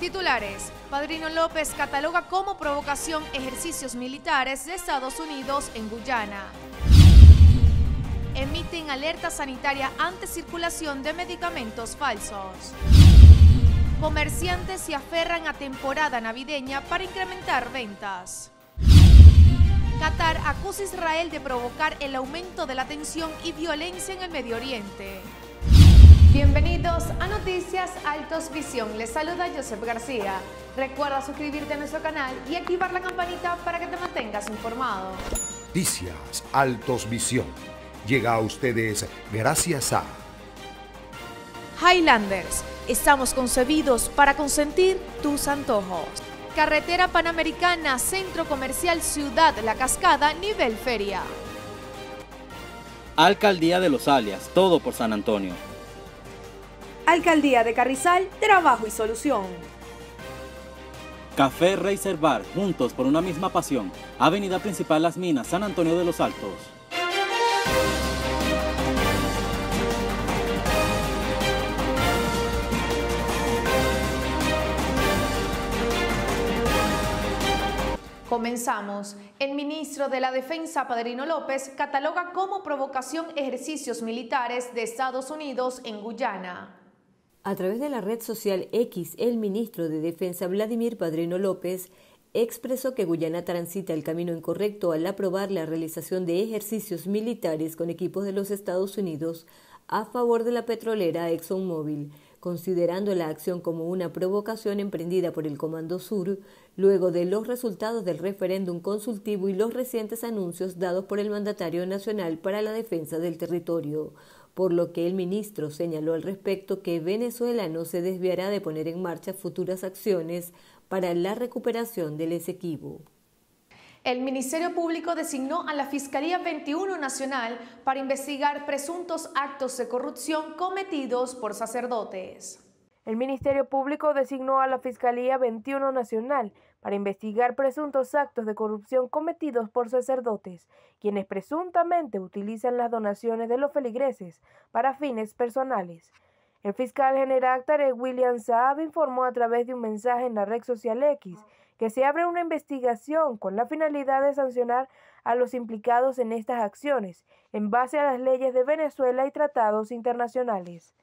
Titulares. Padrino López cataloga como provocación ejercicios militares de Estados Unidos en Guyana. Emiten alerta sanitaria ante circulación de medicamentos falsos. Comerciantes se aferran a temporada navideña para incrementar ventas. Qatar acusa a Israel de provocar el aumento de la tensión y violencia en el Medio Oriente. Bienvenidos a Noticias Altos Visión. Les saluda Josep García. Recuerda suscribirte a nuestro canal y activar la campanita para que te mantengas informado. Noticias Altos Visión llega a ustedes gracias a Highlanders. Estamos concebidos para consentir tus antojos. Carretera Panamericana, Centro Comercial Ciudad La Cascada, nivel feria. Alcaldía de Los Alias, todo por San Antonio. Alcaldía de Carrizal, Trabajo y Solución. Café Racer Bar, juntos por una misma pasión. Avenida Principal Las Minas, San Antonio de los Altos. Comenzamos. El ministro de la Defensa, Padrino López, cataloga como provocación ejercicios militares de Estados Unidos en Guyana. A través de la red social X, el ministro de Defensa Vladimir Padrino López expresó que Guyana transita el camino incorrecto al aprobar la realización de ejercicios militares con equipos de los Estados Unidos a favor de la petrolera ExxonMobil, considerando la acción como una provocación emprendida por el Comando Sur luego de los resultados del referéndum consultivo y los recientes anuncios dados por el mandatario nacional para la defensa del territorio por lo que el ministro señaló al respecto que Venezuela no se desviará de poner en marcha futuras acciones para la recuperación del Esequibo. El Ministerio Público designó a la Fiscalía 21 Nacional para investigar presuntos actos de corrupción cometidos por sacerdotes. El Ministerio Público designó a la Fiscalía 21 Nacional para investigar presuntos actos de corrupción cometidos por sacerdotes, quienes presuntamente utilizan las donaciones de los feligreses para fines personales. El fiscal general Tarek William Saab informó a través de un mensaje en la red social X que se abre una investigación con la finalidad de sancionar a los implicados en estas acciones, en base a las leyes de Venezuela y tratados internacionales.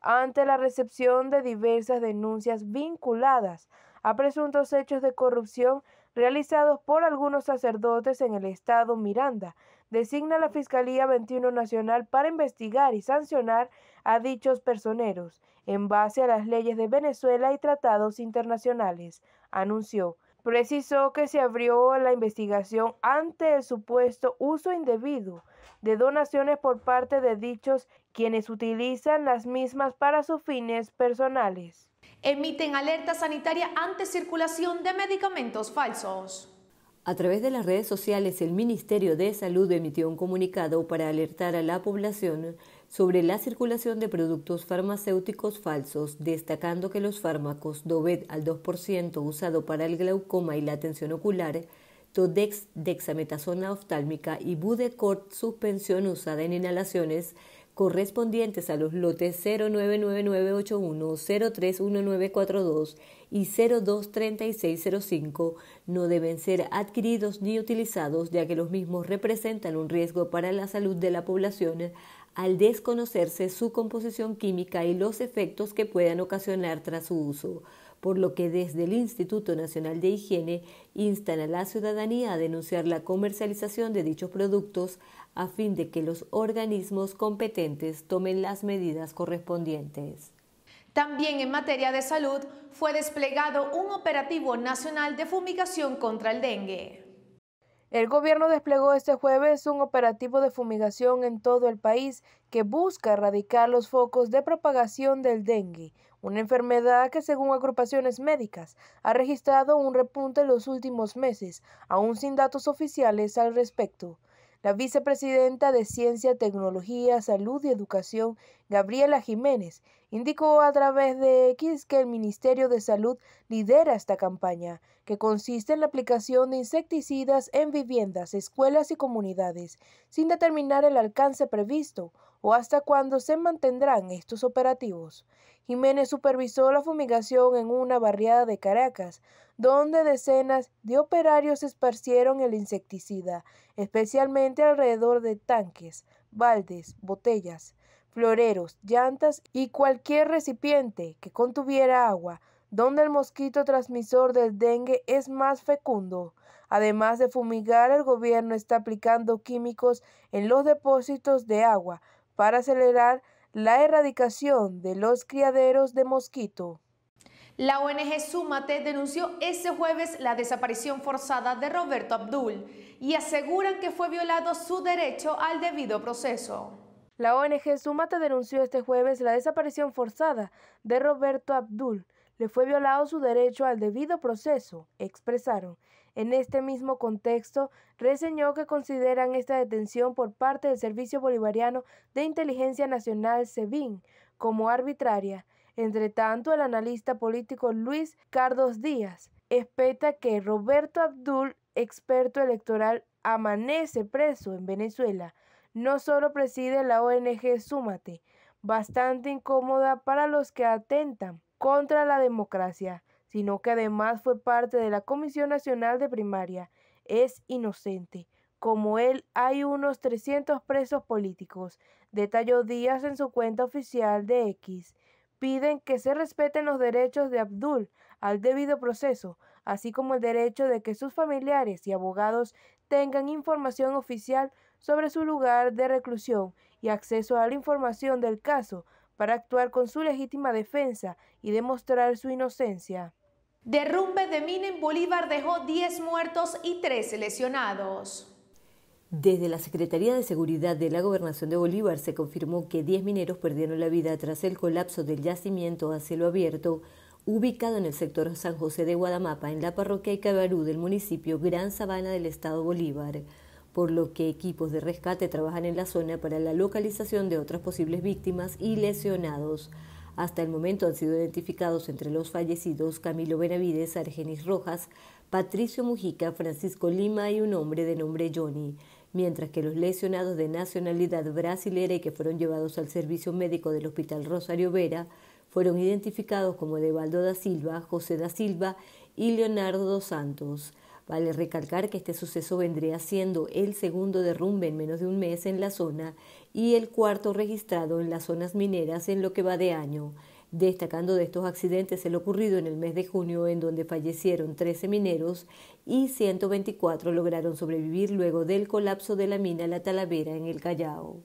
Ante la recepción de diversas denuncias vinculadas a presuntos hechos de corrupción realizados por algunos sacerdotes en el estado Miranda. Designa la Fiscalía 21 Nacional para investigar y sancionar a dichos personeros, en base a las leyes de Venezuela y tratados internacionales, anunció. Precisó que se abrió la investigación ante el supuesto uso indebido de donaciones por parte de dichos quienes utilizan las mismas para sus fines personales emiten alerta sanitaria ante circulación de medicamentos falsos. A través de las redes sociales, el Ministerio de Salud emitió un comunicado para alertar a la población sobre la circulación de productos farmacéuticos falsos, destacando que los fármacos Dovet al 2% usado para el glaucoma y la atención ocular, Todex dexametasona oftálmica y Budecort suspensión usada en inhalaciones correspondientes a los lotes 099981, 031942 y 023605 no deben ser adquiridos ni utilizados ya que los mismos representan un riesgo para la salud de la población al desconocerse su composición química y los efectos que puedan ocasionar tras su uso por lo que desde el Instituto Nacional de Higiene instan a la ciudadanía a denunciar la comercialización de dichos productos a fin de que los organismos competentes tomen las medidas correspondientes. También en materia de salud fue desplegado un operativo nacional de fumigación contra el dengue. El gobierno desplegó este jueves un operativo de fumigación en todo el país que busca erradicar los focos de propagación del dengue, una enfermedad que según agrupaciones médicas ha registrado un repunte en los últimos meses, aún sin datos oficiales al respecto. La vicepresidenta de Ciencia, Tecnología, Salud y Educación, Gabriela Jiménez, Indicó a través de X que el Ministerio de Salud lidera esta campaña, que consiste en la aplicación de insecticidas en viviendas, escuelas y comunidades, sin determinar el alcance previsto o hasta cuándo se mantendrán estos operativos. Jiménez supervisó la fumigación en una barriada de Caracas, donde decenas de operarios esparcieron el insecticida, especialmente alrededor de tanques, baldes, botellas, floreros, llantas y cualquier recipiente que contuviera agua, donde el mosquito transmisor del dengue es más fecundo. Además de fumigar, el gobierno está aplicando químicos en los depósitos de agua para acelerar la erradicación de los criaderos de mosquito. La ONG Súmate denunció ese jueves la desaparición forzada de Roberto Abdul y aseguran que fue violado su derecho al debido proceso. La ONG Sumata denunció este jueves la desaparición forzada de Roberto Abdul. Le fue violado su derecho al debido proceso, expresaron. En este mismo contexto, reseñó que consideran esta detención por parte del Servicio Bolivariano de Inteligencia Nacional, SEBIN, como arbitraria. Entre tanto, el analista político Luis Cardos Díaz espeta que Roberto Abdul, experto electoral, amanece preso en Venezuela. No solo preside la ONG Súmate, bastante incómoda para los que atentan contra la democracia, sino que además fue parte de la Comisión Nacional de Primaria. Es inocente. Como él, hay unos 300 presos políticos. Detalló Díaz en su cuenta oficial de X. Piden que se respeten los derechos de Abdul al debido proceso, así como el derecho de que sus familiares y abogados tengan información oficial sobre su lugar de reclusión y acceso a la información del caso para actuar con su legítima defensa y demostrar su inocencia. Derrumbe de mina en Bolívar dejó 10 muertos y 3 lesionados. Desde la Secretaría de Seguridad de la Gobernación de Bolívar se confirmó que 10 mineros perdieron la vida tras el colapso del yacimiento a cielo abierto ubicado en el sector San José de Guadamapa, en la parroquia Icabarú del municipio Gran Sabana del estado Bolívar por lo que equipos de rescate trabajan en la zona para la localización de otras posibles víctimas y lesionados. Hasta el momento han sido identificados entre los fallecidos Camilo Benavides, Argenis Rojas, Patricio Mujica, Francisco Lima y un hombre de nombre Johnny, mientras que los lesionados de nacionalidad brasilera y que fueron llevados al servicio médico del Hospital Rosario Vera fueron identificados como Devaldo da Silva, José da Silva y Leonardo Santos. Vale recalcar que este suceso vendría siendo el segundo derrumbe en menos de un mes en la zona y el cuarto registrado en las zonas mineras en lo que va de año, destacando de estos accidentes el ocurrido en el mes de junio en donde fallecieron 13 mineros y 124 lograron sobrevivir luego del colapso de la mina La Talavera en el Callao.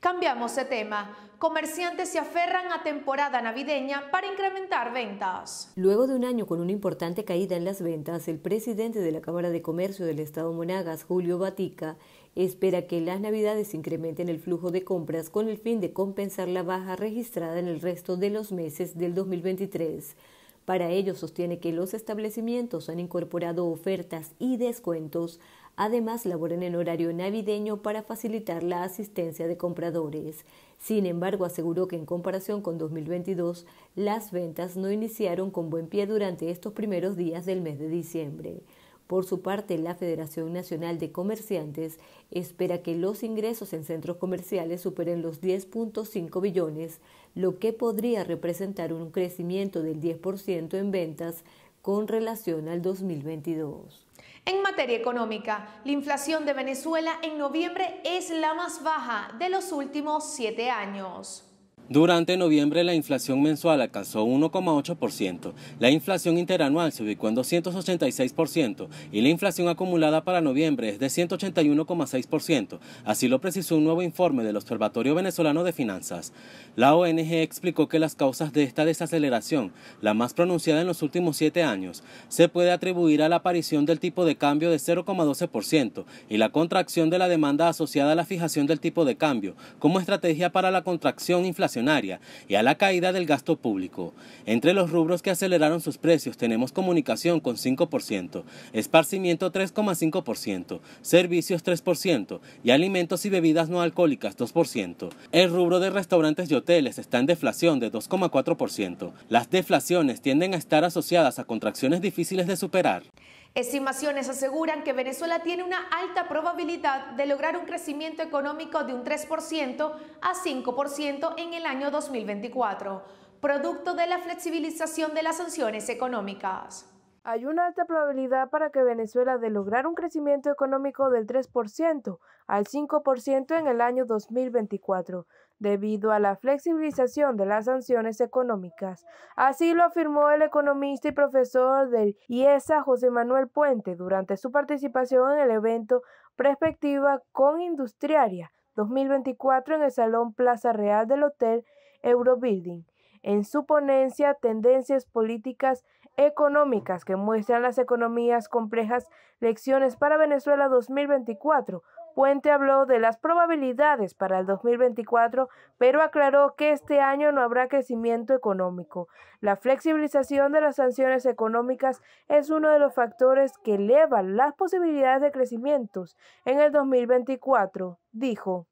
Cambiamos de tema. Comerciantes se aferran a temporada navideña para incrementar ventas. Luego de un año con una importante caída en las ventas, el presidente de la Cámara de Comercio del Estado Monagas, Julio Batica, espera que las navidades incrementen el flujo de compras con el fin de compensar la baja registrada en el resto de los meses del 2023. Para ello sostiene que los establecimientos han incorporado ofertas y descuentos Además, laboran en horario navideño para facilitar la asistencia de compradores. Sin embargo, aseguró que en comparación con 2022, las ventas no iniciaron con buen pie durante estos primeros días del mes de diciembre. Por su parte, la Federación Nacional de Comerciantes espera que los ingresos en centros comerciales superen los 10.5 billones, lo que podría representar un crecimiento del 10% en ventas con relación al 2022. En materia económica, la inflación de Venezuela en noviembre es la más baja de los últimos siete años. Durante noviembre la inflación mensual alcanzó 1,8%, la inflación interanual se ubicó en 286% y la inflación acumulada para noviembre es de 181,6%, así lo precisó un nuevo informe del Observatorio Venezolano de Finanzas. La ONG explicó que las causas de esta desaceleración, la más pronunciada en los últimos siete años, se puede atribuir a la aparición del tipo de cambio de 0,12% y la contracción de la demanda asociada a la fijación del tipo de cambio como estrategia para la contracción inflacionaria y a la caída del gasto público. Entre los rubros que aceleraron sus precios tenemos comunicación con 5%, esparcimiento 3,5%, servicios 3% y alimentos y bebidas no alcohólicas 2%. El rubro de restaurantes y hoteles está en deflación de 2,4%. Las deflaciones tienden a estar asociadas a contracciones difíciles de superar. Estimaciones aseguran que Venezuela tiene una alta probabilidad de lograr un crecimiento económico de un 3% a 5% en el año 2024, producto de la flexibilización de las sanciones económicas. Hay una alta probabilidad para que Venezuela de lograr un crecimiento económico del 3% al 5% en el año 2024, debido a la flexibilización de las sanciones económicas. Así lo afirmó el economista y profesor del IESA José Manuel Puente durante su participación en el evento Perspectiva con Industriaria 2024 en el Salón Plaza Real del Hotel Eurobuilding. En su ponencia, Tendencias Políticas Económicas que muestran las economías complejas, lecciones para Venezuela 2024, Puente habló de las probabilidades para el 2024, pero aclaró que este año no habrá crecimiento económico. La flexibilización de las sanciones económicas es uno de los factores que elevan las posibilidades de crecimiento en el 2024, dijo.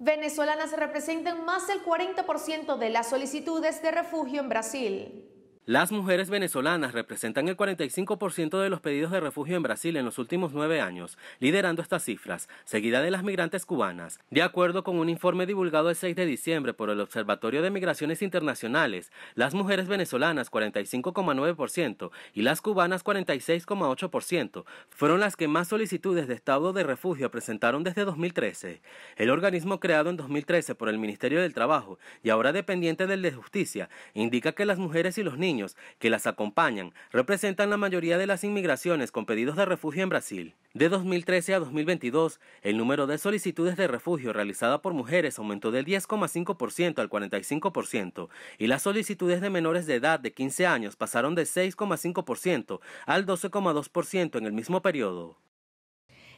Venezolanas representan más del 40% de las solicitudes de refugio en Brasil. Las mujeres venezolanas representan el 45% de los pedidos de refugio en Brasil en los últimos nueve años, liderando estas cifras, seguida de las migrantes cubanas. De acuerdo con un informe divulgado el 6 de diciembre por el Observatorio de Migraciones Internacionales, las mujeres venezolanas 45,9% y las cubanas 46,8% fueron las que más solicitudes de estado de refugio presentaron desde 2013. El organismo creado en 2013 por el Ministerio del Trabajo y ahora dependiente del de Justicia indica que las mujeres y los niños que las acompañan representan la mayoría de las inmigraciones con pedidos de refugio en Brasil. De 2013 a 2022, el número de solicitudes de refugio realizada por mujeres aumentó del 10,5% al 45% y las solicitudes de menores de edad de 15 años pasaron de 6,5% al 12,2% en el mismo periodo.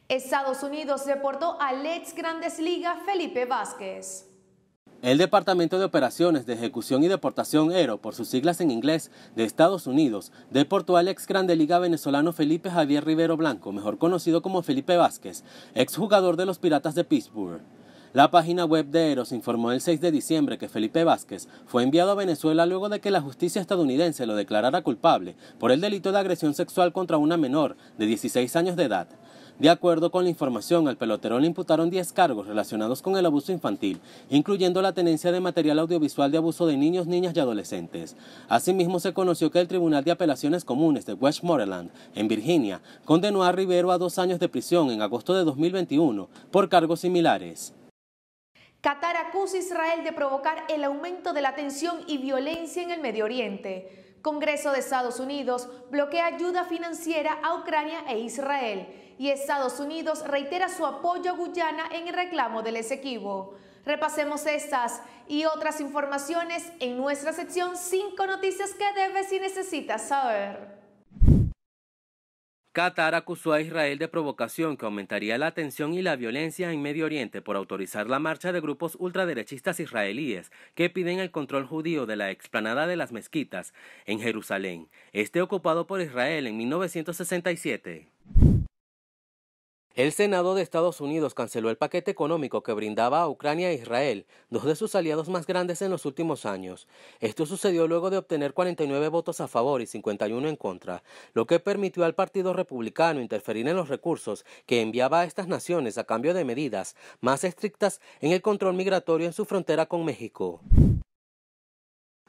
Estados Unidos reportó al ex Grandes Liga Felipe Vázquez. El Departamento de Operaciones de Ejecución y Deportación ERO, por sus siglas en inglés, de Estados Unidos, deportó al ex Grande Liga venezolano Felipe Javier Rivero Blanco, mejor conocido como Felipe Vázquez, exjugador de los Piratas de Pittsburgh. La página web de Eros informó el 6 de diciembre que Felipe Vázquez fue enviado a Venezuela luego de que la justicia estadounidense lo declarara culpable por el delito de agresión sexual contra una menor de 16 años de edad. De acuerdo con la información, al pelotero le imputaron 10 cargos relacionados con el abuso infantil, incluyendo la tenencia de material audiovisual de abuso de niños, niñas y adolescentes. Asimismo, se conoció que el Tribunal de Apelaciones Comunes de Westmoreland, en Virginia, condenó a Rivero a dos años de prisión en agosto de 2021 por cargos similares. Qatar acusa a Israel de provocar el aumento de la tensión y violencia en el Medio Oriente. Congreso de Estados Unidos bloquea ayuda financiera a Ucrania e Israel y Estados Unidos reitera su apoyo a Guyana en el reclamo del Esequibo. Repasemos estas y otras informaciones en nuestra sección 5 noticias que debes y necesitas saber. Qatar acusó a Israel de provocación que aumentaría la tensión y la violencia en Medio Oriente por autorizar la marcha de grupos ultraderechistas israelíes que piden el control judío de la explanada de las mezquitas en Jerusalén, este ocupado por Israel en 1967. El Senado de Estados Unidos canceló el paquete económico que brindaba a Ucrania e Israel, dos de sus aliados más grandes en los últimos años. Esto sucedió luego de obtener 49 votos a favor y 51 en contra, lo que permitió al Partido Republicano interferir en los recursos que enviaba a estas naciones a cambio de medidas más estrictas en el control migratorio en su frontera con México.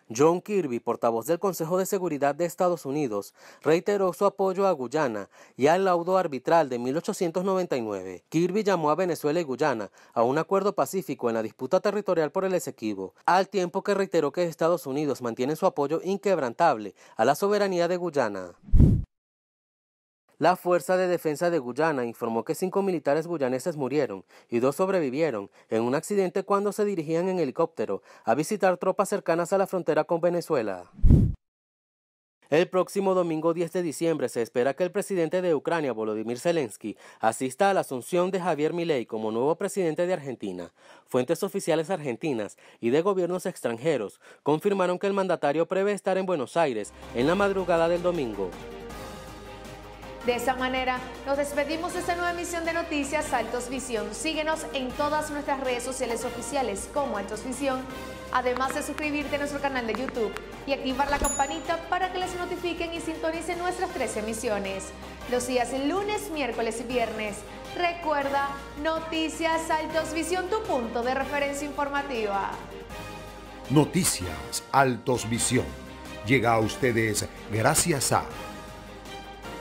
John Kirby, portavoz del Consejo de Seguridad de Estados Unidos, reiteró su apoyo a Guyana y al laudo arbitral de 1899. Kirby llamó a Venezuela y Guyana a un acuerdo pacífico en la disputa territorial por el Esequibo, al tiempo que reiteró que Estados Unidos mantiene su apoyo inquebrantable a la soberanía de Guyana. La Fuerza de Defensa de Guyana informó que cinco militares guyaneses murieron y dos sobrevivieron en un accidente cuando se dirigían en helicóptero a visitar tropas cercanas a la frontera con Venezuela. El próximo domingo 10 de diciembre se espera que el presidente de Ucrania, Volodymyr Zelensky, asista a la asunción de Javier Milei como nuevo presidente de Argentina. Fuentes oficiales argentinas y de gobiernos extranjeros confirmaron que el mandatario prevé estar en Buenos Aires en la madrugada del domingo. De esa manera, nos despedimos de esta nueva emisión de noticias Altos Visión. Síguenos en todas nuestras redes sociales oficiales como Altos Visión, además de suscribirte a nuestro canal de YouTube y activar la campanita para que les notifiquen y sintonicen nuestras tres emisiones. Los días lunes, miércoles y viernes. Recuerda, Noticias Altos Visión, tu punto de referencia informativa. Noticias Altos Visión llega a ustedes gracias a...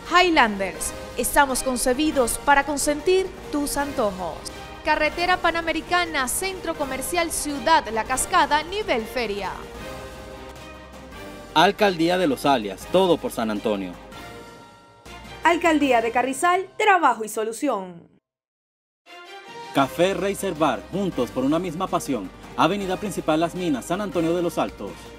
Highlanders, estamos concebidos para consentir tus antojos. Carretera Panamericana, Centro Comercial Ciudad La Cascada, nivel feria. Alcaldía de Los Alias, todo por San Antonio. Alcaldía de Carrizal, trabajo y solución. Café Racer Bar, juntos por una misma pasión. Avenida Principal Las Minas, San Antonio de los Altos.